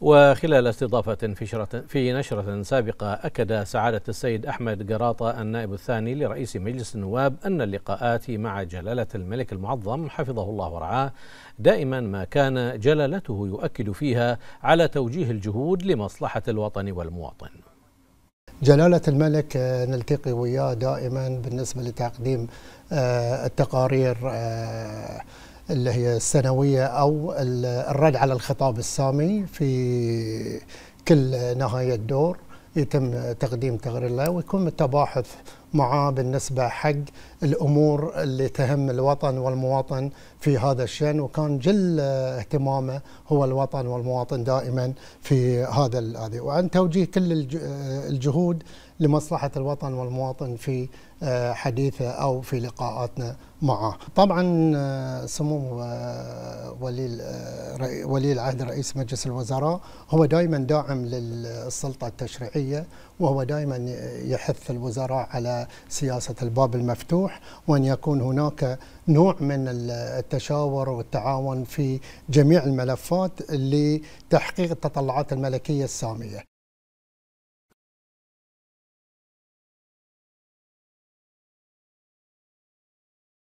وخلال استضافة في, في نشرة سابقة أكد سعادة السيد أحمد قراطة النائب الثاني لرئيس مجلس النواب أن اللقاءات مع جلالة الملك المعظم حفظه الله ورعاه دائما ما كان جلالته يؤكد فيها على توجيه الجهود لمصلحة الوطن والمواطن جلالة الملك آه، نلتقي وياه دائما بالنسبة لتقديم آه، التقارير آه، اللي هي السنوية أو الرد على الخطاب السامي في كل نهاية دور يتم تقديم تقرير له ويكون التباحث معاه بالنسبة حق الأمور اللي تهم الوطن والمواطن في هذا الشأن وكان جل اهتمامه هو الوطن والمواطن دائما في هذا هذا وعن توجيه كل الجهود لمصلحة الوطن والمواطن في آه، حديثه أو في لقاءاتنا معه طبعا آه، سمو آه، ولي ولي العهد رئيس مجلس الوزراء هو دائما داعم للسلطة التشريعية وهو دائما يحث الوزراء على على سياسة الباب المفتوح وأن يكون هناك نوع من التشاور والتعاون في جميع الملفات لتحقيق التطلعات الملكية السامية